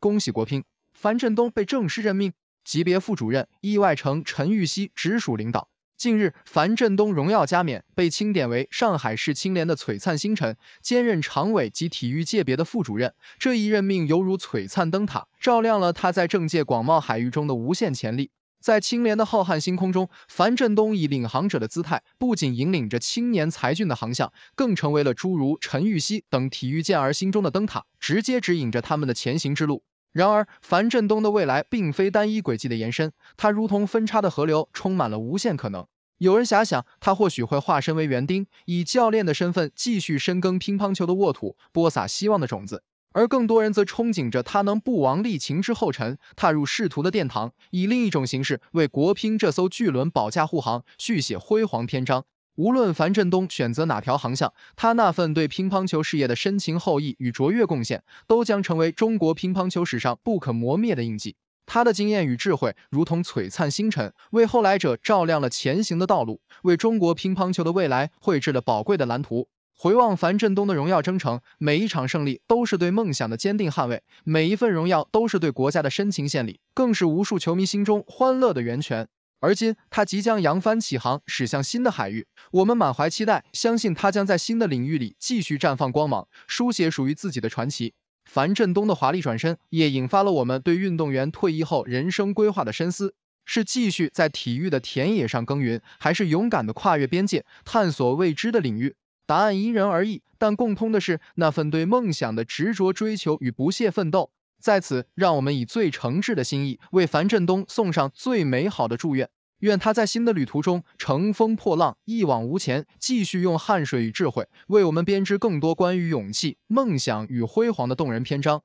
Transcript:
恭喜国乒，樊振东被正式任命级别副主任，意外成陈玉溪直属领导。近日，樊振东荣耀加冕，被钦点为上海市青联的璀璨星辰，兼任常委及体育界别的副主任。这一任命犹如璀璨灯塔，照亮了他在政界广袤海域中的无限潜力。在青联的浩瀚星空中，樊振东以领航者的姿态，不仅引领着青年才俊的航向，更成为了诸如陈玉汐等体育健儿心中的灯塔，直接指引着他们的前行之路。然而，樊振东的未来并非单一轨迹的延伸，他如同分叉的河流，充满了无限可能。有人遐想，他或许会化身为园丁，以教练的身份继续深耕乒乓球的沃土，播撒希望的种子；而更多人则憧憬着他能不亡厉勤之后尘，踏入仕途的殿堂，以另一种形式为国乒这艘巨轮保驾护航，续写辉煌篇章。无论樊振东选择哪条航向，他那份对乒乓球事业的深情厚谊与卓越贡献，都将成为中国乒乓球史上不可磨灭的印记。他的经验与智慧如同璀璨星辰，为后来者照亮了前行的道路，为中国乒乓球的未来绘制了宝贵的蓝图。回望樊振东的荣耀征程，每一场胜利都是对梦想的坚定捍卫，每一份荣耀都是对国家的深情献礼，更是无数球迷心中欢乐的源泉。而今，他即将扬帆起航，驶向新的海域。我们满怀期待，相信他将在新的领域里继续绽放光芒，书写属于自己的传奇。樊振东的华丽转身也引发了我们对运动员退役后人生规划的深思：是继续在体育的田野上耕耘，还是勇敢地跨越边界，探索未知的领域？答案因人而异，但共通的是那份对梦想的执着追求与不懈奋斗。在此，让我们以最诚挚的心意，为樊振东送上最美好的祝愿。愿他在新的旅途中乘风破浪，一往无前，继续用汗水与智慧，为我们编织更多关于勇气、梦想与辉煌的动人篇章。